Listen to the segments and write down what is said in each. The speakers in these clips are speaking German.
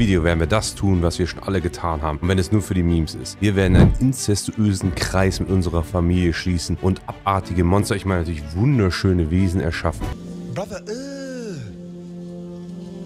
Video werden wir das tun, was wir schon alle getan haben, und wenn es nur für die Memes ist. Wir werden einen inzestuösen Kreis mit unserer Familie schließen und abartige Monster, ich meine natürlich wunderschöne Wesen erschaffen. Brother, uh.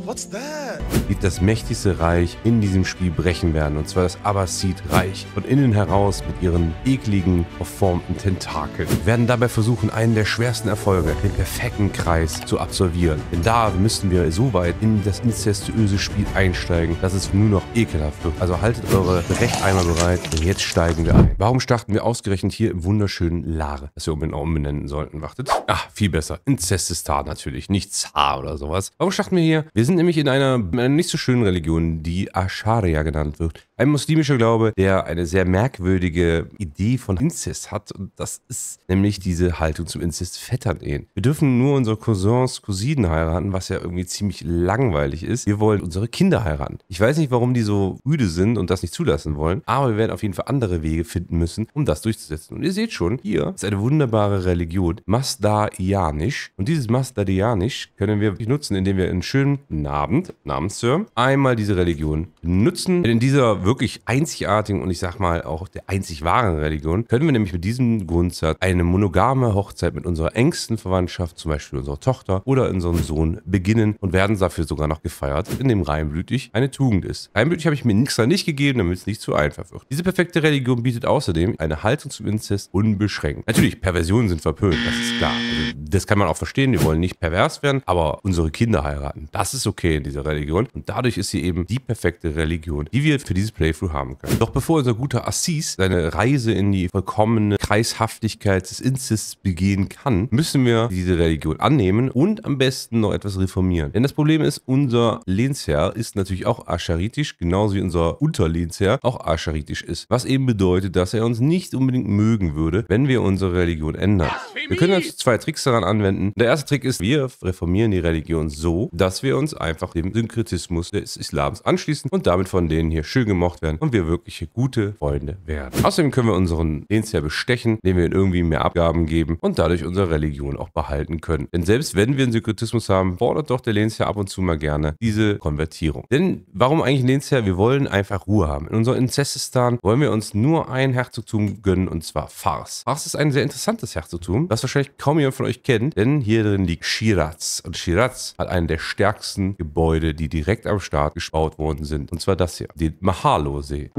What's that? Die das mächtigste Reich in diesem Spiel brechen werden, und zwar das Abbasid-Reich. Von innen heraus mit ihren ekligen, verformten Tentakeln. Wir werden dabei versuchen, einen der schwersten Erfolge, den perfekten Kreis, zu absolvieren. Denn da müssten wir so weit in das inzestuöse Spiel einsteigen, dass es nur noch ekelhaft wird. Also haltet eure Rechteimer bereit, denn jetzt steigen wir ein. Warum starten wir ausgerechnet hier im wunderschönen Lare, das wir unbedingt umbenennen sollten? Wartet. Ach, viel besser. Inzestestar natürlich, nicht Zar oder sowas. Warum starten wir hier? Wir sind sind nämlich in einer, einer nicht so schönen Religion, die Asharia genannt wird. Ein muslimischer Glaube, der eine sehr merkwürdige Idee von Inzest hat. Und das ist nämlich diese Haltung zum Inzest Vettern ehen. Wir dürfen nur unsere Cousins, Cousinen heiraten, was ja irgendwie ziemlich langweilig ist. Wir wollen unsere Kinder heiraten. Ich weiß nicht, warum die so müde sind und das nicht zulassen wollen, aber wir werden auf jeden Fall andere Wege finden müssen, um das durchzusetzen. Und ihr seht schon, hier ist eine wunderbare Religion, Masdarianisch. Und dieses Masdarianisch können wir nutzen, indem wir einen schönen Abend namens Sir einmal diese Religion nutzen. Denn in dieser wirklich einzigartigen und ich sag mal auch der einzig wahren Religion können wir nämlich mit diesem Grundsatz eine monogame Hochzeit mit unserer engsten Verwandtschaft, zum Beispiel unserer Tochter oder unserem Sohn, beginnen und werden dafür sogar noch gefeiert, in dem reinblütig eine Tugend ist. Reinblütig habe ich mir extra nicht gegeben, damit es nicht zu einfach wird. Diese perfekte Religion bietet außerdem eine Haltung zum Inzest unbeschränkt. Natürlich, Perversionen sind verpönt, das ist klar. Also, das kann man auch verstehen, wir wollen nicht pervers werden, aber unsere Kinder heiraten, das ist so okay in dieser Religion. Und dadurch ist sie eben die perfekte Religion, die wir für dieses Playthrough haben können. Doch bevor unser guter Assis seine Reise in die vollkommene Kreishaftigkeit des Inzists begehen kann, müssen wir diese Religion annehmen und am besten noch etwas reformieren. Denn das Problem ist, unser Lehnsherr ist natürlich auch ascharitisch, genauso wie unser Unterlehnsherr auch ascharitisch ist. Was eben bedeutet, dass er uns nicht unbedingt mögen würde, wenn wir unsere Religion ändern. Wir können jetzt zwei Tricks daran anwenden. Der erste Trick ist, wir reformieren die Religion so, dass wir uns einfach dem Synkretismus des Islams anschließen und damit von denen hier schön gemocht werden und wir wirklich gute Freunde werden. Außerdem können wir unseren Dienst bestechen, indem wir ihnen irgendwie mehr Abgaben geben und dadurch unsere Religion auch behalten können. Denn selbst wenn wir einen Synkretismus haben, fordert doch der Lehnsherr ab und zu mal gerne diese Konvertierung. Denn warum eigentlich Lehnsherr? Wir wollen einfach Ruhe haben. In unserem Inzestestan wollen wir uns nur ein Herzogtum gönnen und zwar Fars. Fars ist ein sehr interessantes Herzogtum, das wahrscheinlich kaum jemand von euch kennt, denn hier drin liegt Shiraz. Und Shiraz hat einen der stärksten Gebäude, die direkt am Start gespaut worden sind. Und zwar das hier, den Mahalo-See.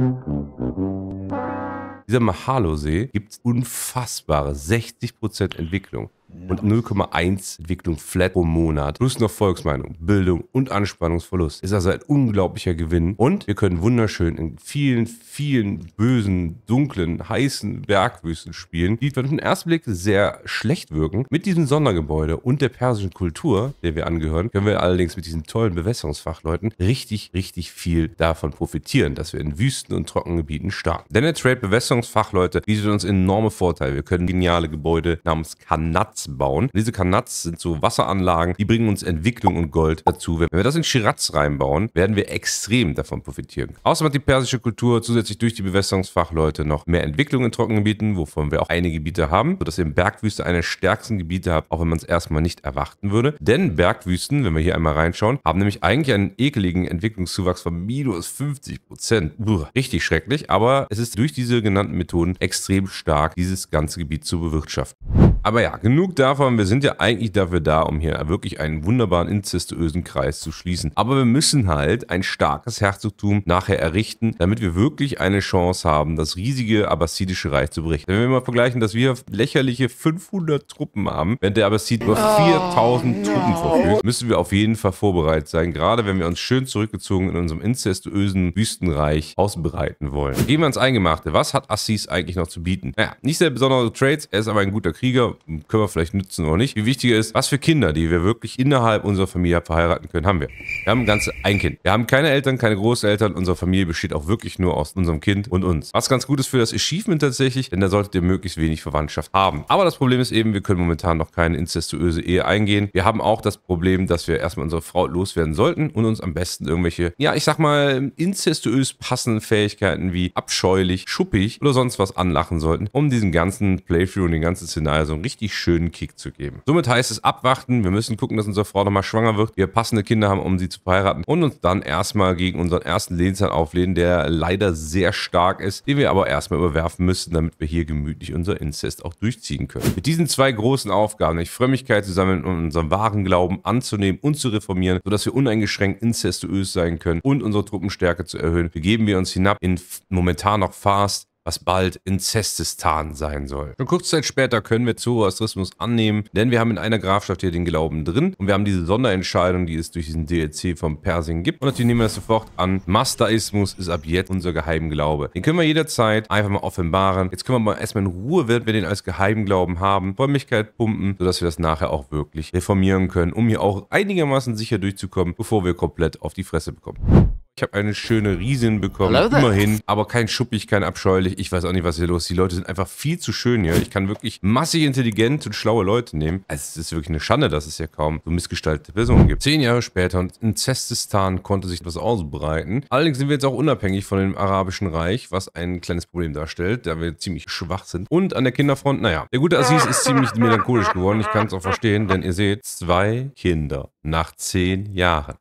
Dieser Mahalo-See gibt unfassbare 60% Entwicklung und 0,1 Entwicklung flat pro Monat. Plus noch Volksmeinung, Bildung und Anspannungsverlust. Ist also ein unglaublicher Gewinn. Und wir können wunderschön in vielen, vielen bösen, dunklen, heißen Bergwüsten spielen, die von den ersten Blick sehr schlecht wirken. Mit diesem Sondergebäude und der persischen Kultur, der wir angehören, können wir allerdings mit diesen tollen Bewässerungsfachleuten richtig, richtig viel davon profitieren, dass wir in Wüsten und Trockengebieten starten. Denn der Trade Bewässerungsfachleute bietet uns enorme Vorteile. Wir können geniale Gebäude namens Kanats bauen. diese Kanats sind so Wasseranlagen, die bringen uns Entwicklung und Gold dazu. Wenn wir das in Shiraz reinbauen, werden wir extrem davon profitieren. Außerdem hat die persische Kultur zusätzlich durch die Bewässerungsfachleute noch mehr Entwicklung in Trockengebieten, wovon wir auch einige Gebiete haben, sodass ihr in Bergwüste eine der stärksten Gebiete habt, auch wenn man es erstmal nicht erwarten würde. Denn Bergwüsten, wenn wir hier einmal reinschauen, haben nämlich eigentlich einen ekeligen Entwicklungszuwachs von minus 50 Prozent. Richtig schrecklich, aber es ist durch diese genannten Methoden extrem stark, dieses ganze Gebiet zu bewirtschaften. Aber ja, genug davon. Wir sind ja eigentlich dafür da, um hier wirklich einen wunderbaren inzestuösen Kreis zu schließen. Aber wir müssen halt ein starkes Herzogtum nachher errichten, damit wir wirklich eine Chance haben, das riesige abbasidische Reich zu brechen. Wenn wir mal vergleichen, dass wir lächerliche 500 Truppen haben, während der Abbasid über 4000 oh, Truppen no. verfügt, müssen wir auf jeden Fall vorbereitet sein. Gerade wenn wir uns schön zurückgezogen in unserem inzestuösen Wüstenreich ausbereiten wollen. Gehen wir ans Eingemachte. Was hat Assis eigentlich noch zu bieten? Naja, nicht sehr besondere Trades. Er ist aber ein guter Krieger, können wir vielleicht nutzen oder nicht. Wie wichtig ist, was für Kinder, die wir wirklich innerhalb unserer Familie verheiraten können, haben wir. Wir haben ganze ein Kind. Wir haben keine Eltern, keine Großeltern. Unsere Familie besteht auch wirklich nur aus unserem Kind und uns. Was ganz gut ist für das Achievement tatsächlich, denn da solltet ihr möglichst wenig Verwandtschaft haben. Aber das Problem ist eben, wir können momentan noch keine incestuöse Ehe eingehen. Wir haben auch das Problem, dass wir erstmal unsere Frau loswerden sollten und uns am besten irgendwelche, ja, ich sag mal, incestuös passenden Fähigkeiten wie abscheulich, schuppig oder sonst was anlachen sollten, um diesen ganzen Playthrough und den ganzen Szenario so ein richtig schönen Kick zu geben. Somit heißt es abwarten. Wir müssen gucken, dass unsere Frau nochmal schwanger wird. Wir passende Kinder haben, um sie zu verheiraten. Und uns dann erstmal gegen unseren ersten Lehnstein auflehnen, der leider sehr stark ist, den wir aber erstmal überwerfen müssen, damit wir hier gemütlich unser Inzest auch durchziehen können. Mit diesen zwei großen Aufgaben, nämlich Frömmigkeit zu sammeln und unseren wahren Glauben anzunehmen und zu reformieren, sodass wir uneingeschränkt inzestuös sein können und unsere Truppenstärke zu erhöhen, begeben wir uns hinab in momentan noch fast was bald Inzestestan sein soll. Schon kurze Zeit später können wir Zoroastrismus annehmen, denn wir haben in einer Grafschaft hier den Glauben drin und wir haben diese Sonderentscheidung, die es durch diesen DLC vom Persien gibt. Und natürlich nehmen wir das sofort an. Mastaismus ist ab jetzt unser Geheimglaube. Den können wir jederzeit einfach mal offenbaren. Jetzt können wir mal erstmal in Ruhe, während wir den als Geheimglauben haben, Frömmigkeit pumpen, sodass wir das nachher auch wirklich reformieren können, um hier auch einigermaßen sicher durchzukommen, bevor wir komplett auf die Fresse bekommen. Ich habe eine schöne Riesin bekommen, immerhin. Aber kein schuppig, kein abscheulich. Ich weiß auch nicht, was hier los ist. Die Leute sind einfach viel zu schön hier. Ich kann wirklich massig intelligent und schlaue Leute nehmen. Also es ist wirklich eine Schande, dass es ja kaum so missgestaltete Personen gibt. Zehn Jahre später und in Zestistan konnte sich was ausbreiten. Allerdings sind wir jetzt auch unabhängig von dem Arabischen Reich, was ein kleines Problem darstellt, da wir ziemlich schwach sind. Und an der Kinderfront, naja. Der gute Aziz ist ziemlich melancholisch geworden. Ich kann es auch verstehen, denn ihr seht, zwei Kinder nach zehn Jahren.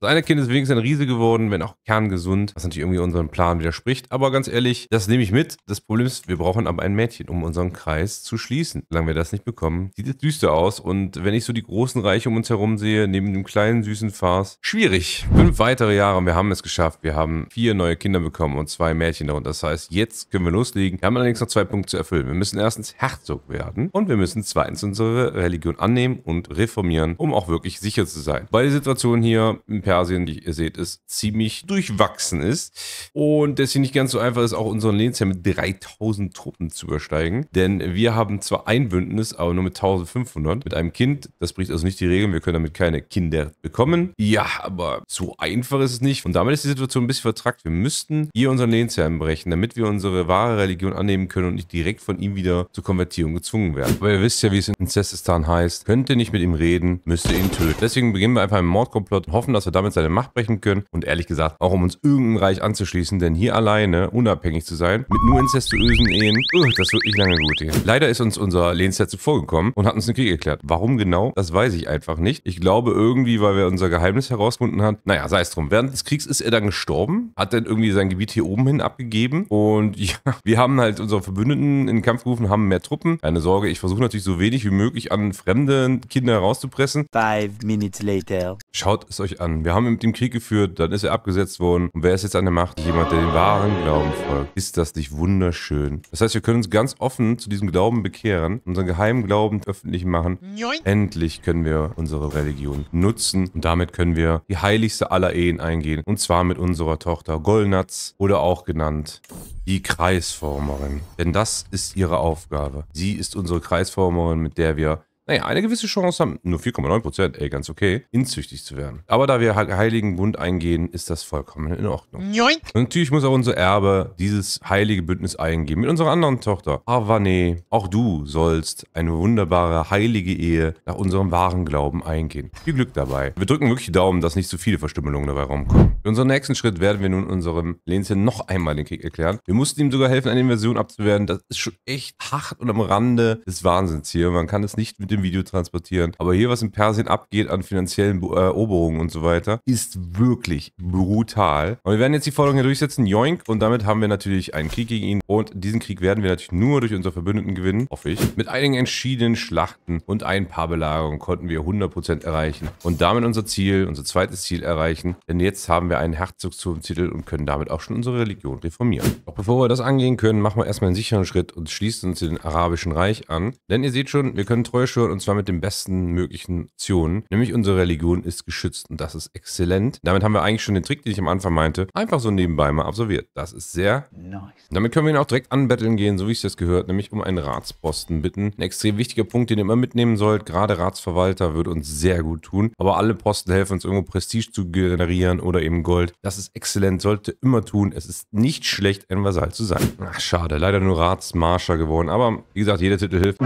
Das eine Kind ist wenigstens ein Riese geworden, wenn auch kerngesund, was natürlich irgendwie unserem Plan widerspricht. Aber ganz ehrlich, das nehme ich mit. Das Problem ist, wir brauchen aber ein Mädchen, um unseren Kreis zu schließen. Solange wir das nicht bekommen, sieht es düster aus. Und wenn ich so die großen Reiche um uns herum sehe, neben dem kleinen süßen Farce, schwierig. Fünf weitere Jahre und wir haben es geschafft. Wir haben vier neue Kinder bekommen und zwei Mädchen darunter. Das heißt, jetzt können wir loslegen. Wir haben allerdings noch zwei Punkte zu erfüllen. Wir müssen erstens Herzog werden und wir müssen zweitens unsere Religion annehmen und reformieren, um auch wirklich sicher zu sein. Bei der Situation hier im Persien, wie ihr seht, ist ziemlich durchwachsen ist und deswegen nicht ganz so einfach ist, auch unseren Lehnsherr mit 3000 Truppen zu übersteigen. Denn wir haben zwar ein Bündnis, aber nur mit 1500 mit einem Kind. Das bricht also nicht die Regeln. Wir können damit keine Kinder bekommen. Ja, aber so einfach ist es nicht. Und damit ist die Situation ein bisschen vertrackt. Wir müssten hier unseren Lehnsherrn brechen, damit wir unsere wahre Religion annehmen können und nicht direkt von ihm wieder zur Konvertierung gezwungen werden. Aber ihr wisst ja, wie es in Incestistan heißt. Könnt ihr nicht mit ihm reden, müsst ihr ihn töten. Deswegen beginnen wir einfach einen Mordkomplott und hoffen, dass er wir damit seine Macht brechen können und ehrlich gesagt auch um uns irgendein Reich anzuschließen, denn hier alleine, unabhängig zu sein, mit nur inzestuösen Ehen, uh, das wird nicht lange gut gehen. Leider ist uns unser Lehnsherr zuvorgekommen und hat uns den Krieg erklärt. Warum genau, das weiß ich einfach nicht. Ich glaube irgendwie, weil wir unser Geheimnis herausgefunden haben. Naja, sei es drum. Während des Kriegs ist er dann gestorben, hat dann irgendwie sein Gebiet hier oben hin abgegeben und ja, wir haben halt unsere Verbündeten in den Kampf gerufen, haben mehr Truppen. Keine Sorge, ich versuche natürlich so wenig wie möglich an fremden Kinder herauszupressen. Five minutes later. Schaut es euch an. Wir haben ihn mit dem Krieg geführt, dann ist er abgesetzt worden. Und wer ist jetzt an der Macht? Jemand, der den wahren Glauben folgt. Ist das nicht wunderschön? Das heißt, wir können uns ganz offen zu diesem Glauben bekehren, unseren geheimen Glauben öffentlich machen. Join. Endlich können wir unsere Religion nutzen und damit können wir die heiligste aller Ehen eingehen. Und zwar mit unserer Tochter Golnatz oder auch genannt die Kreisformerin. Denn das ist ihre Aufgabe. Sie ist unsere Kreisformerin, mit der wir naja, eine gewisse Chance haben, nur 4,9 Prozent, ey, ganz okay, inzüchtig zu werden. Aber da wir heiligen Bund eingehen, ist das vollkommen in Ordnung. Joink. Und natürlich muss auch unser Erbe dieses heilige Bündnis eingehen mit unserer anderen Tochter. Havane, auch du sollst eine wunderbare, heilige Ehe nach unserem wahren Glauben eingehen. Viel Glück dabei. Wir drücken wirklich die Daumen, dass nicht zu so viele Verstümmelungen dabei rumkommen. Für unseren nächsten Schritt werden wir nun unserem Lenchen noch einmal den Kick erklären. Wir mussten ihm sogar helfen, eine Inversion abzuwehren. Das ist schon echt hart und am Rande des Wahnsinns hier. Man kann es nicht mit dem dem Video transportieren. Aber hier, was in Persien abgeht an finanziellen äh, Eroberungen und so weiter, ist wirklich brutal. Und wir werden jetzt die Forderung hier durchsetzen, joink. Und damit haben wir natürlich einen Krieg gegen ihn. Und diesen Krieg werden wir natürlich nur durch unsere Verbündeten gewinnen, hoffe ich. Mit einigen entschiedenen Schlachten und ein paar Belagerungen konnten wir 100% erreichen. Und damit unser Ziel, unser zweites Ziel erreichen. Denn jetzt haben wir einen Herzogstitel und können damit auch schon unsere Religion reformieren. Doch bevor wir das angehen können, machen wir erstmal einen sicheren Schritt und schließen uns den Arabischen Reich an. Denn ihr seht schon, wir können Treuschwören Religion und zwar mit den besten möglichen Optionen. Nämlich unsere Religion ist geschützt und das ist exzellent. Damit haben wir eigentlich schon den Trick, den ich am Anfang meinte, einfach so nebenbei mal absolviert. Das ist sehr nice. Damit können wir ihn auch direkt anbetteln gehen, so wie ich das gehört, nämlich um einen Ratsposten bitten. Ein extrem wichtiger Punkt, den ihr immer mitnehmen sollt. Gerade Ratsverwalter würde uns sehr gut tun. Aber alle Posten helfen uns irgendwo Prestige zu generieren oder eben Gold. Das ist exzellent, sollte immer tun. Es ist nicht schlecht, ein Vasall zu sein. Ach, schade, leider nur Ratsmarscher geworden. Aber wie gesagt, jeder Titel hilft.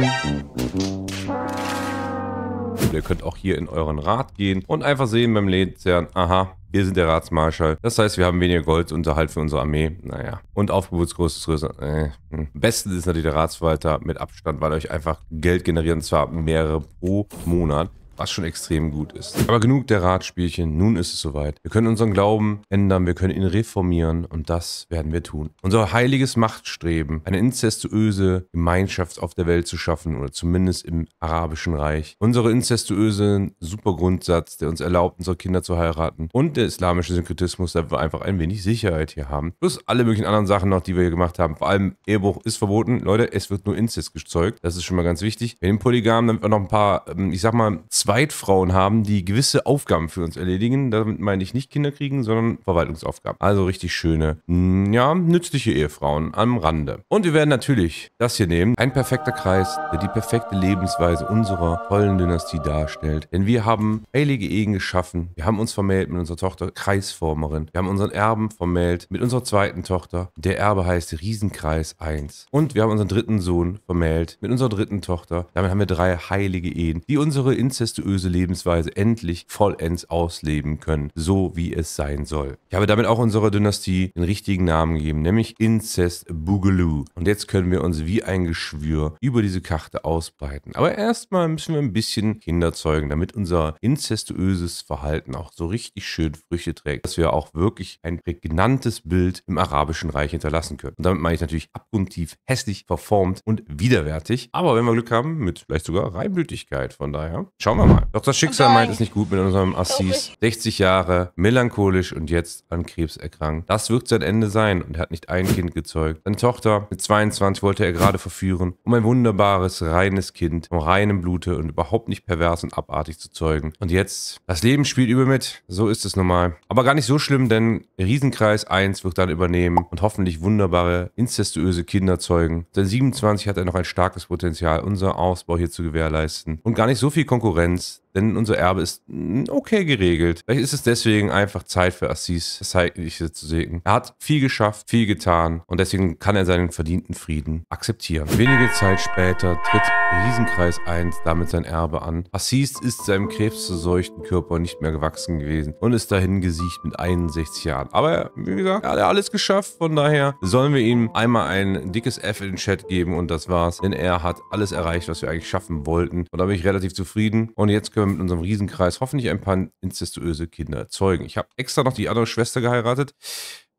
Oder also ihr könnt auch hier in euren Rat gehen und einfach sehen beim Lezern, aha, wir sind der Ratsmarschall. Das heißt, wir haben weniger Goldunterhalt für unsere Armee. Naja. Und Aufgebotsgröße Äh. Hm. Am besten ist natürlich der Ratsverwalter mit Abstand, weil euch einfach Geld generieren, und zwar mehrere pro Monat was schon extrem gut ist. Aber genug der Ratspielchen, nun ist es soweit. Wir können unseren Glauben ändern, wir können ihn reformieren und das werden wir tun. Unser heiliges Machtstreben, eine inzestuöse Gemeinschaft auf der Welt zu schaffen oder zumindest im arabischen Reich. Unsere inzestuösen Supergrundsatz, der uns erlaubt, unsere Kinder zu heiraten und der islamische Synkretismus, da wir einfach ein wenig Sicherheit hier haben. Plus alle möglichen anderen Sachen noch, die wir hier gemacht haben. Vor allem Ehebruch ist verboten. Leute, es wird nur Inzest gezeugt. Das ist schon mal ganz wichtig. Wir nehmen Polygam, damit wir noch ein paar, ähm, ich sag mal, Zweitfrauen haben, die gewisse Aufgaben für uns erledigen. Damit meine ich nicht Kinder kriegen, sondern Verwaltungsaufgaben. Also richtig schöne, hm, ja, nützliche Ehefrauen am Rande. Und wir werden natürlich das hier nehmen. Ein perfekter Kreis, der die perfekte Lebensweise unserer tollen Dynastie darstellt. Denn wir haben heilige Ehen geschaffen. Wir haben uns vermählt mit unserer Tochter Kreisformerin. Wir haben unseren Erben vermählt mit unserer zweiten Tochter. Der Erbe heißt Riesenkreis 1. Und wir haben unseren dritten Sohn vermählt mit unserer dritten Tochter. Damit haben wir drei heilige Ehen, die unsere Inzest majestuöse Lebensweise endlich vollends ausleben können, so wie es sein soll. Ich habe damit auch unserer Dynastie den richtigen Namen gegeben, nämlich Incest Boogaloo. Und jetzt können wir uns wie ein Geschwür über diese Karte ausbreiten. Aber erstmal müssen wir ein bisschen Kinder zeugen, damit unser inzestuöses Verhalten auch so richtig schön Früchte trägt, dass wir auch wirklich ein prägnantes Bild im Arabischen Reich hinterlassen können. Und damit meine ich natürlich abgrundtief hässlich, verformt und widerwärtig. Aber wenn wir Glück haben, mit vielleicht sogar Reinblütigkeit. Von daher schauen wir wir mal. Doch das Schicksal meint es nicht gut mit unserem Assis. 60 Jahre, melancholisch und jetzt an Krebs erkrankt. Das wird sein Ende sein und er hat nicht ein Kind gezeugt. Seine Tochter mit 22 wollte er gerade verführen, um ein wunderbares, reines Kind vom reinen Blute und überhaupt nicht pervers und abartig zu zeugen. Und jetzt, das Leben spielt über mit. So ist es normal. Aber gar nicht so schlimm, denn Riesenkreis 1 wird dann übernehmen und hoffentlich wunderbare, incestuöse Kinder zeugen. Denn 27 hat er noch ein starkes Potenzial, unser Ausbau hier zu gewährleisten. Und gar nicht so viel Konkurrenz friends Denn unser Erbe ist hm, okay geregelt. Vielleicht ist es deswegen einfach Zeit für Assis, das Zeitliche zu sehen. Er hat viel geschafft, viel getan und deswegen kann er seinen verdienten Frieden akzeptieren. Wenige Zeit später tritt Riesenkreis 1 damit sein Erbe an. Assis ist seinem krebsverseuchten Körper nicht mehr gewachsen gewesen und ist dahin gesiegt mit 61 Jahren. Aber wie gesagt, hat er alles geschafft, von daher sollen wir ihm einmal ein dickes F in den Chat geben und das war's. Denn er hat alles erreicht, was wir eigentlich schaffen wollten. Und da bin ich relativ zufrieden. Und jetzt können können wir mit unserem Riesenkreis hoffentlich ein paar incestuöse Kinder erzeugen. Ich habe extra noch die andere Schwester geheiratet,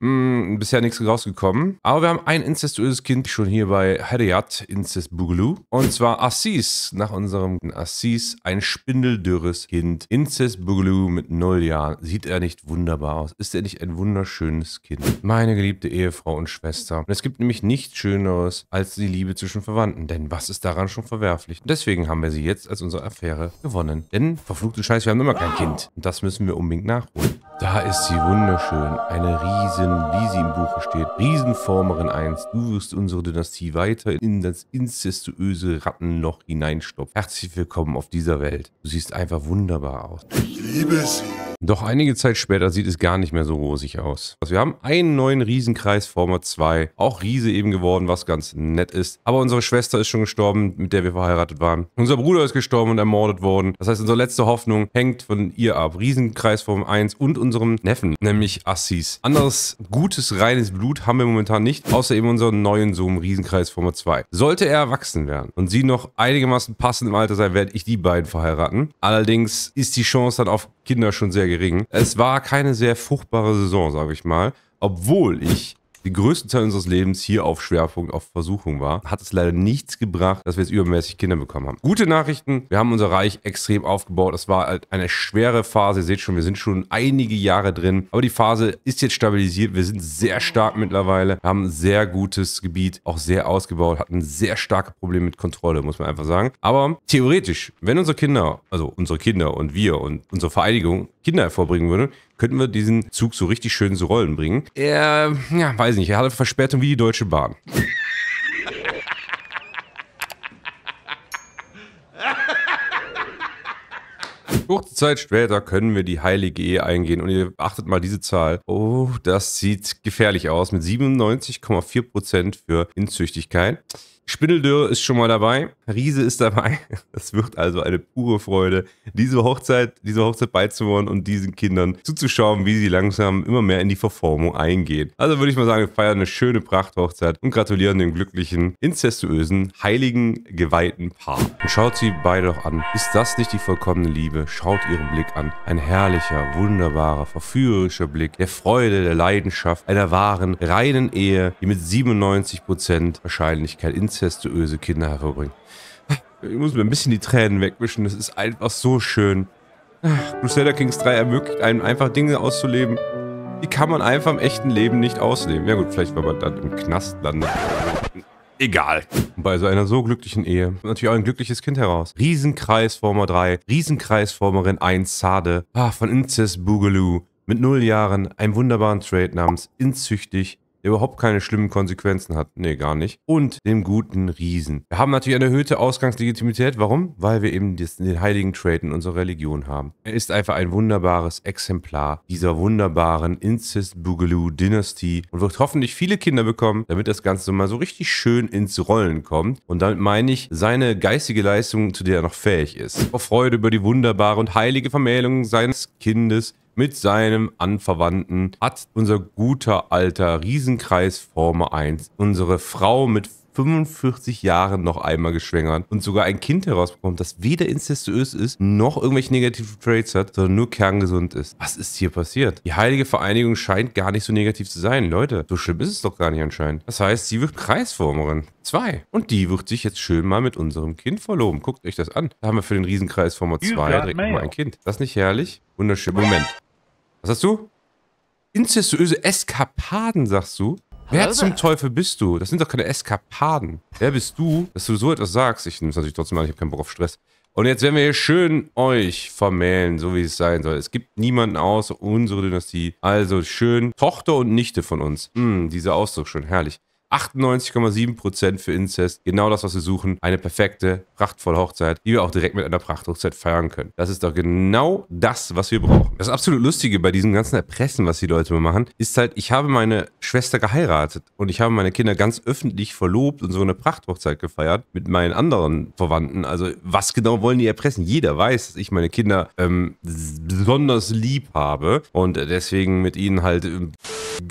Mh, hm, bisher nichts rausgekommen. Aber wir haben ein incestuöses Kind schon hier bei Hadiat Incest Boogaloo. Und zwar Assis. Nach unserem Assis ein spindeldürres Kind. Incest Boogaloo mit null Jahren. Sieht er nicht wunderbar aus? Ist er nicht ein wunderschönes Kind? Meine geliebte Ehefrau und Schwester. Und es gibt nämlich nichts Schöneres als die Liebe zwischen Verwandten. Denn was ist daran schon verwerflich? Und deswegen haben wir sie jetzt als unsere Affäre gewonnen. Denn verfluchte Scheiß, wir haben immer kein Kind. Und das müssen wir unbedingt nachholen. Da ist sie wunderschön, eine Riesen, wie sie im Buche steht, Riesenformerin 1. Du wirst unsere Dynastie weiter in das incestuöse Rattenloch hineinstopfen. Herzlich willkommen auf dieser Welt. Du siehst einfach wunderbar aus. Ich liebe sie. Doch einige Zeit später sieht es gar nicht mehr so rosig aus. Also wir haben einen neuen Riesenkreis Format 2, auch Riese eben geworden, was ganz nett ist. Aber unsere Schwester ist schon gestorben, mit der wir verheiratet waren. Unser Bruder ist gestorben und ermordet worden. Das heißt, unsere letzte Hoffnung hängt von ihr ab. Riesenkreis Form 1 und unserem Neffen, nämlich Assis. Anderes gutes, reines Blut haben wir momentan nicht, außer eben unseren neuen Sohn Riesenkreis Format 2. Sollte er erwachsen werden und sie noch einigermaßen passend im Alter sein, werde ich die beiden verheiraten. Allerdings ist die Chance dann auf Kinder schon sehr gering gering. Es war keine sehr fruchtbare Saison, sage ich mal, obwohl ich die größte Zeit unseres Lebens hier auf Schwerpunkt, auf Versuchung war, hat es leider nichts gebracht, dass wir jetzt übermäßig Kinder bekommen haben. Gute Nachrichten, wir haben unser Reich extrem aufgebaut. Das war halt eine schwere Phase. Ihr seht schon, wir sind schon einige Jahre drin. Aber die Phase ist jetzt stabilisiert. Wir sind sehr stark mittlerweile, haben ein sehr gutes Gebiet, auch sehr ausgebaut, hatten sehr starke Probleme mit Kontrolle, muss man einfach sagen. Aber theoretisch, wenn unsere Kinder, also unsere Kinder und wir und unsere Vereinigung Kinder hervorbringen würden, Könnten wir diesen Zug so richtig schön zu Rollen bringen? Er, ja, weiß nicht, er hatte Verspätung wie die Deutsche Bahn. Kurze Zeit später können wir die heilige Ehe eingehen und ihr achtet mal diese Zahl. Oh, das sieht gefährlich aus mit 97,4% für Inzüchtigkeit. Spindeldürre ist schon mal dabei, Riese ist dabei. Es wird also eine pure Freude, diese Hochzeit, diese Hochzeit beizuwohnen und diesen Kindern zuzuschauen, wie sie langsam immer mehr in die Verformung eingehen. Also würde ich mal sagen, wir feiern eine schöne Prachthochzeit und gratulieren dem glücklichen, inzestuösen, heiligen, geweihten Paar. Und schaut sie beide doch an. Ist das nicht die vollkommene Liebe? schaut ihren Blick an. Ein herrlicher, wunderbarer, verführerischer Blick der Freude, der Leidenschaft, einer wahren, reinen Ehe, die mit 97% Wahrscheinlichkeit inzestuöse Kinder hervorbringt. Ich muss mir ein bisschen die Tränen wegwischen, das ist einfach so schön. Crusader Kings 3 ermöglicht einem einfach Dinge auszuleben, die kann man einfach im echten Leben nicht ausleben. Ja gut, vielleicht, wenn man dann im Knast landet egal. Bei so einer so glücklichen Ehe natürlich auch ein glückliches Kind heraus. Riesenkreisformer 3, Riesenkreisformerin 1 Sade ah, von Inzest Boogaloo, mit null Jahren, einem wunderbaren Trade namens Inzüchtig, der überhaupt keine schlimmen Konsequenzen hat. Nee, gar nicht. Und dem guten Riesen. Wir haben natürlich eine erhöhte Ausgangslegitimität. Warum? Weil wir eben den heiligen Trade in unserer Religion haben. Er ist einfach ein wunderbares Exemplar dieser wunderbaren Incest Boogaloo Dynastie und wird hoffentlich viele Kinder bekommen, damit das Ganze mal so richtig schön ins Rollen kommt. Und damit meine ich seine geistige Leistung, zu der er noch fähig ist. Vor Freude über die wunderbare und heilige Vermählung seines Kindes mit seinem Anverwandten hat unser guter alter Riesenkreis Formel 1 unsere Frau mit 45 Jahren noch einmal geschwängert und sogar ein Kind herausbekommen, das weder incestuös ist, noch irgendwelche negativen Traits hat, sondern nur kerngesund ist. Was ist hier passiert? Die heilige Vereinigung scheint gar nicht so negativ zu sein. Leute, so schlimm ist es doch gar nicht anscheinend. Das heißt, sie wird Kreisformerin. Zwei. Und die wird sich jetzt schön mal mit unserem Kind verloben. Guckt euch das an. Da haben wir für den Riesenkreisformer 2 direkt mal ein Kind. Das ist nicht herrlich? Wunderschön. Moment. Was hast du? Inzestuöse Eskapaden, sagst du? Wer zum Teufel bist du? Das sind doch keine Eskapaden. Wer bist du, dass du so etwas sagst? Ich nehme es natürlich trotzdem an, ich habe keinen Bock auf Stress. Und jetzt werden wir hier schön euch vermählen, so wie es sein soll. Es gibt niemanden außer unsere Dynastie. Also schön Tochter und Nichte von uns. Hm, dieser Ausdruck schon herrlich. 98,7% für Inzest. Genau das, was wir suchen. Eine perfekte, prachtvolle Hochzeit, die wir auch direkt mit einer Prachthochzeit feiern können. Das ist doch genau das, was wir brauchen. Das absolut Lustige bei diesem ganzen Erpressen, was die Leute machen, ist halt, ich habe meine Schwester geheiratet und ich habe meine Kinder ganz öffentlich verlobt und so eine Prachthochzeit gefeiert mit meinen anderen Verwandten. Also was genau wollen die erpressen? Jeder weiß, dass ich meine Kinder ähm, besonders lieb habe und deswegen mit ihnen halt ähm,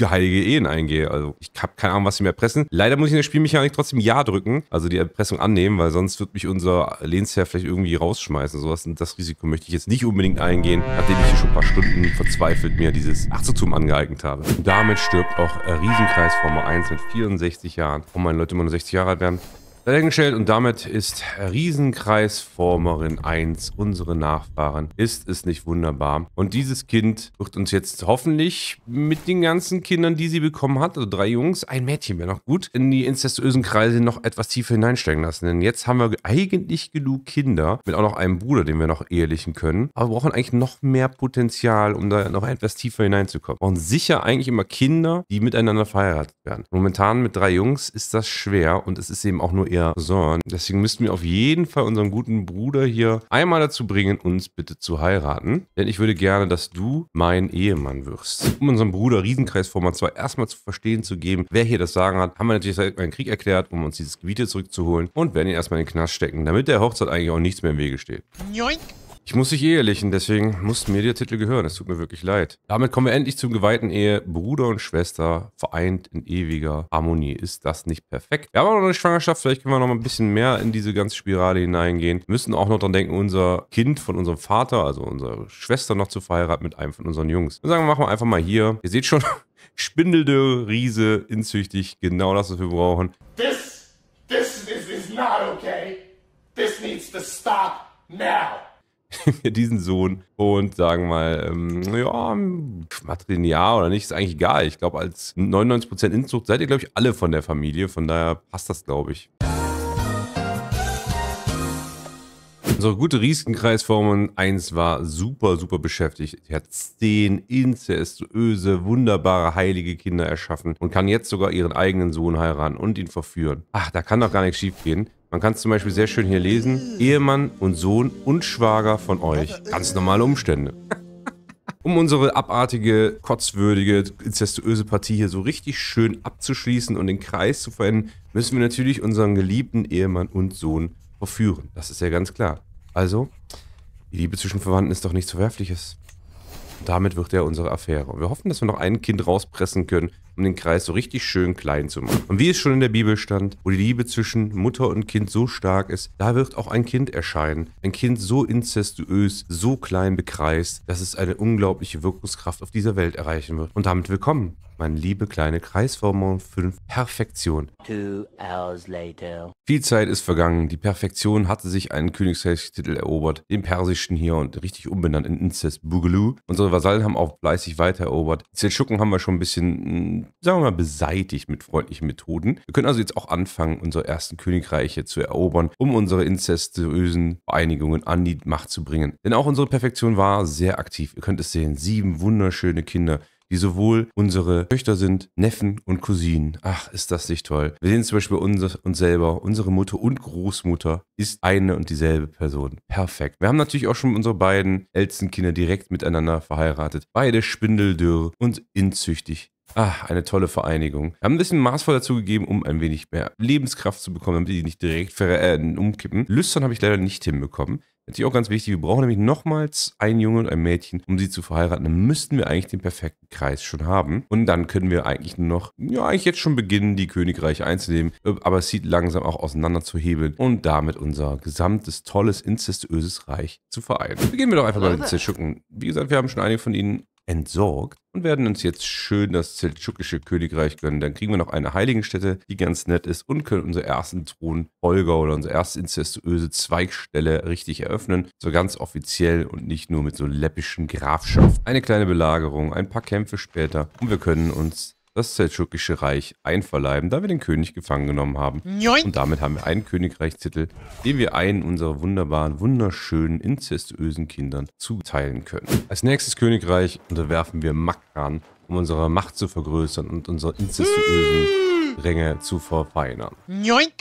heilige Ehen eingehe. Also ich habe keine Ahnung, was sie mir erpressen erpressen. Leider muss ich in der Spielmechanik trotzdem Ja drücken, also die Erpressung annehmen, weil sonst wird mich unser Lehnsherr vielleicht irgendwie rausschmeißen. Sowas. Und das Risiko möchte ich jetzt nicht unbedingt eingehen, nachdem ich hier schon ein paar Stunden verzweifelt mir dieses Achtzutum angeeignet habe. Und damit stirbt auch Riesenkreis Formel 1 mit 64 Jahren. Oh mein Leute, immer nur 60 Jahre alt werden dahingestellt und damit ist Riesenkreisformerin 1, unsere Nachfahren. Ist es nicht wunderbar? Und dieses Kind wird uns jetzt hoffentlich mit den ganzen Kindern, die sie bekommen hat, also drei Jungs, ein Mädchen wäre noch gut, in die inzestuösen Kreise noch etwas tiefer hineinsteigen lassen. Denn jetzt haben wir eigentlich genug Kinder mit auch noch einem Bruder, den wir noch ehelichen können. Aber wir brauchen eigentlich noch mehr Potenzial, um da noch etwas tiefer hineinzukommen. Wir brauchen sicher eigentlich immer Kinder, die miteinander verheiratet werden. Momentan mit drei Jungs ist das schwer und es ist eben auch nur ihr Sohn. Deswegen müssten wir auf jeden Fall unseren guten Bruder hier einmal dazu bringen, uns bitte zu heiraten. Denn ich würde gerne, dass du mein Ehemann wirst. Um unserem Bruder Riesenkreisformat 2 erstmal zu verstehen zu geben, wer hier das Sagen hat, haben wir natürlich einen Krieg erklärt, um uns dieses Gebiet hier zurückzuholen und werden ihn erstmal in den Knast stecken, damit der Hochzeit eigentlich auch nichts mehr im Wege steht. Joink. Ich muss dich ehelichen, deswegen mussten mir der Titel gehören. Es tut mir wirklich leid. Damit kommen wir endlich zum geweihten Ehe. Bruder und Schwester vereint in ewiger Harmonie. Ist das nicht perfekt? Wir haben auch noch eine Schwangerschaft. Vielleicht können wir noch mal ein bisschen mehr in diese ganze Spirale hineingehen. Wir müssen auch noch daran denken, unser Kind von unserem Vater, also unsere Schwester noch zu verheiraten mit einem von unseren Jungs. Und sagen wir, machen wir einfach mal hier. Ihr seht schon, Spindeldürre, Riese, inzüchtig. Genau das, was wir brauchen. This, this is, is not okay. This needs to stop now. diesen Sohn und sagen mal, ähm, ja, matrilinear oder nicht, ist eigentlich egal. Ich glaube, als 99% Inzucht seid ihr, glaube ich, alle von der Familie. Von daher passt das, glaube ich. Unsere gute Riesenkreisformen 1 war super, super beschäftigt. Sie hat zehn inzestuöse, wunderbare, heilige Kinder erschaffen und kann jetzt sogar ihren eigenen Sohn heiraten und ihn verführen. Ach, da kann doch gar nichts schief gehen. Man kann es zum Beispiel sehr schön hier lesen. Ehemann und Sohn und Schwager von euch. Ganz normale Umstände. Um unsere abartige, kotzwürdige, inzestuöse Partie hier so richtig schön abzuschließen und den Kreis zu verenden, müssen wir natürlich unseren geliebten Ehemann und Sohn verführen. Das ist ja ganz klar. Also, die Liebe zwischen Verwandten ist doch nichts Verwerfliches. Und damit wird er unsere Affäre. Und wir hoffen, dass wir noch ein Kind rauspressen können, um den Kreis so richtig schön klein zu machen. Und wie es schon in der Bibel stand, wo die Liebe zwischen Mutter und Kind so stark ist, da wird auch ein Kind erscheinen. Ein Kind so inzestuös, so klein bekreist, dass es eine unglaubliche Wirkungskraft auf dieser Welt erreichen wird. Und damit willkommen meine liebe kleine Kreisform 5 Perfektion. Two hours later. Viel Zeit ist vergangen. Die Perfektion hatte sich einen Königsrechtstitel erobert, den persischen hier und richtig umbenannt in Incest Boogaloo. Unsere Vasallen haben auch fleißig weiter erobert. Die haben wir schon ein bisschen, hm, sagen wir mal, beseitigt mit freundlichen Methoden. Wir können also jetzt auch anfangen, unsere ersten Königreiche zu erobern, um unsere inzestuösen Vereinigungen an die Macht zu bringen. Denn auch unsere Perfektion war sehr aktiv. Ihr könnt es sehen, sieben wunderschöne Kinder die sowohl unsere Töchter sind, Neffen und Cousinen. Ach, ist das nicht toll. Wir sehen zum Beispiel uns, uns selber, unsere Mutter und Großmutter ist eine und dieselbe Person. Perfekt. Wir haben natürlich auch schon unsere beiden ältesten Kinder direkt miteinander verheiratet. Beide spindeldürr und inzüchtig. Ah, eine tolle Vereinigung. Wir haben ein bisschen maßvoll dazu gegeben, um ein wenig mehr Lebenskraft zu bekommen, damit die nicht direkt äh, umkippen. Lüstern habe ich leider nicht hinbekommen. Natürlich auch ganz wichtig, wir brauchen nämlich nochmals einen Jungen und ein Mädchen, um sie zu verheiraten. Dann müssten wir eigentlich den perfekten Kreis schon haben. Und dann können wir eigentlich nur noch, ja, eigentlich jetzt schon beginnen, die Königreiche einzunehmen. Aber es sieht langsam auch auseinander zu hebeln und damit unser gesamtes, tolles, incestuöses Reich zu vereinen. Beginnen wir doch einfach mal mit den Zerschucken. Wie gesagt, wir haben schon einige von ihnen entsorgt und werden uns jetzt schön das zeltschukische Königreich gönnen. Dann kriegen wir noch eine Heiligenstätte, die ganz nett ist und können unsere ersten Thronfolger oder unsere erste inzestuöse Zweigstelle richtig eröffnen. So ganz offiziell und nicht nur mit so läppischen Grafschaften. Eine kleine Belagerung, ein paar Kämpfe später und wir können uns das seldschukische Reich einverleiben, da wir den König gefangen genommen haben. Joink. Und damit haben wir einen Königreichstitel, den wir einen unserer wunderbaren, wunderschönen, inzestuösen Kindern zuteilen können. Als nächstes Königreich unterwerfen wir Makran, um unsere Macht zu vergrößern und unsere inzestuösen hm. Ränge zu verfeinern. Joink.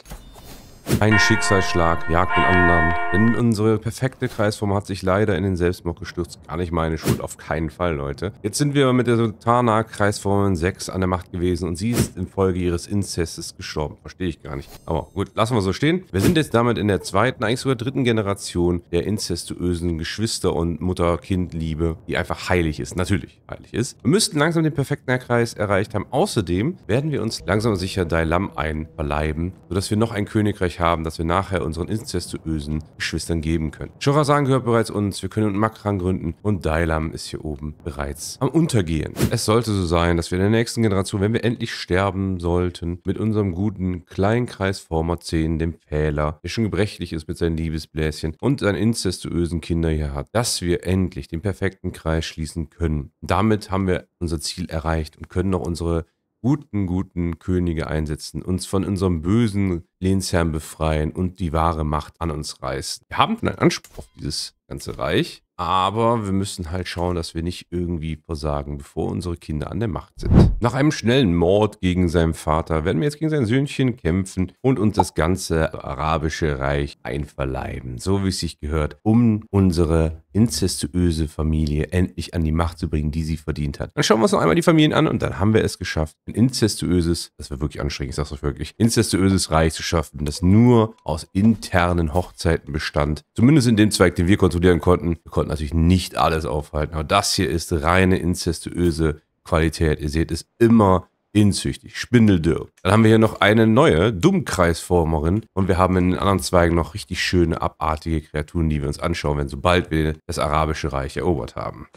Ein Schicksalsschlag jagt den anderen. Denn unsere perfekte Kreisform hat sich leider in den Selbstmord gestürzt. Gar nicht meine Schuld, auf keinen Fall, Leute. Jetzt sind wir mit der Sultana-Kreisform 6 an der Macht gewesen und sie ist infolge ihres Inzestes gestorben. Verstehe ich gar nicht. Aber gut, lassen wir so stehen. Wir sind jetzt damit in der zweiten, eigentlich sogar dritten Generation der inzestuösen Geschwister- und Mutter-Kind-Liebe, die einfach heilig ist. Natürlich heilig ist. Wir müssten langsam den perfekten Kreis erreicht haben. Außerdem werden wir uns langsam sicher Dailam einverleiben, sodass wir noch ein Königreich haben haben, das wir nachher unseren inzestuösen Geschwistern geben können. Shorasan gehört bereits uns, wir können Makran gründen und Dailam ist hier oben bereits am Untergehen. Es sollte so sein, dass wir in der nächsten Generation, wenn wir endlich sterben sollten, mit unserem guten kleinen Kreis Former 10, dem Fähler, der schon gebrechlich ist mit seinen Liebesbläschen und seinen inzestuösen Kinder hier hat, dass wir endlich den perfekten Kreis schließen können. Damit haben wir unser Ziel erreicht und können noch unsere guten, guten Könige einsetzen, uns von unserem bösen Lehnsherren befreien und die wahre Macht an uns reißen. Wir haben einen Anspruch auf dieses ganze Reich, aber wir müssen halt schauen, dass wir nicht irgendwie versagen, bevor unsere Kinder an der Macht sind. Nach einem schnellen Mord gegen seinen Vater werden wir jetzt gegen sein Söhnchen kämpfen und uns das ganze arabische Reich einverleiben, so wie es sich gehört, um unsere inzestuöse Familie endlich an die Macht zu bringen, die sie verdient hat. Dann schauen wir uns noch einmal die Familien an und dann haben wir es geschafft, ein inzestuöses, das wäre wirklich anstrengend, ich sag's euch wirklich, inzestuöses Reich zu schaffen. Erbschaften, das nur aus internen Hochzeiten bestand. Zumindest in dem Zweig, den wir kontrollieren konnten. Wir konnten natürlich nicht alles aufhalten, aber das hier ist reine inzestuöse Qualität. Ihr seht es immer inzüchtig, Spindeldürr. Dann haben wir hier noch eine neue Dummkreisformerin und wir haben in den anderen Zweigen noch richtig schöne, abartige Kreaturen, die wir uns anschauen werden, sobald wir das Arabische Reich erobert haben.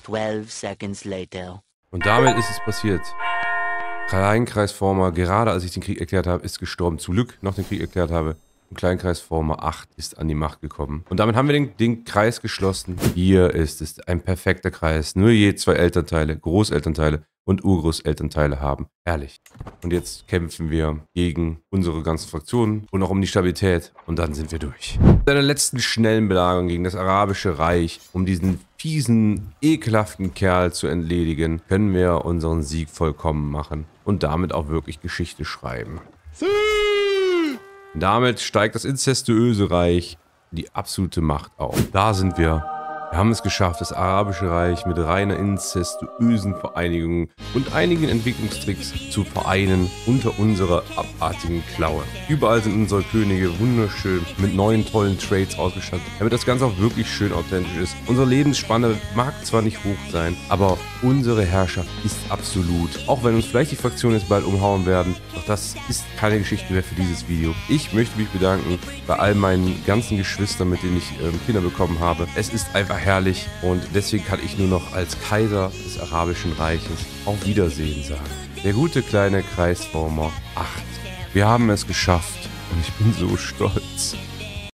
Und damit ist es passiert. Kleinkreisformer, gerade als ich den Krieg erklärt habe, ist gestorben. Zum Glück noch den Krieg erklärt habe. Und Kleinkreisformer 8 ist an die Macht gekommen. Und damit haben wir den, den Kreis geschlossen. Hier ist es ein perfekter Kreis. Nur je zwei Elternteile, Großelternteile und Urgroßelternteile haben. Ehrlich. Und jetzt kämpfen wir gegen unsere ganzen Fraktionen und auch um die Stabilität. Und dann sind wir durch. Mit Seiner letzten schnellen Belagerung gegen das Arabische Reich, um diesen fiesen, ekelhaften Kerl zu entledigen, können wir unseren Sieg vollkommen machen und damit auch wirklich Geschichte schreiben. Damit steigt das inzestuöse Reich die absolute Macht auf. Da sind wir wir haben es geschafft, das Arabische Reich mit reiner inzestuösen Vereinigung und einigen Entwicklungstricks zu vereinen unter unserer abartigen Klaue. Überall sind unsere Könige wunderschön mit neuen tollen Trades ausgestattet, damit das Ganze auch wirklich schön authentisch ist. Unsere Lebensspanne mag zwar nicht hoch sein, aber unsere Herrschaft ist absolut. Auch wenn uns vielleicht die Fraktionen jetzt bald umhauen werden, doch das ist keine Geschichte mehr für dieses Video. Ich möchte mich bedanken bei all meinen ganzen Geschwistern, mit denen ich äh, Kinder bekommen habe. Es ist einfach herrlich und deswegen kann ich nur noch als Kaiser des Arabischen Reiches auf Wiedersehen sagen. Der gute kleine Kreisbaumer 8. Wir haben es geschafft und ich bin so stolz.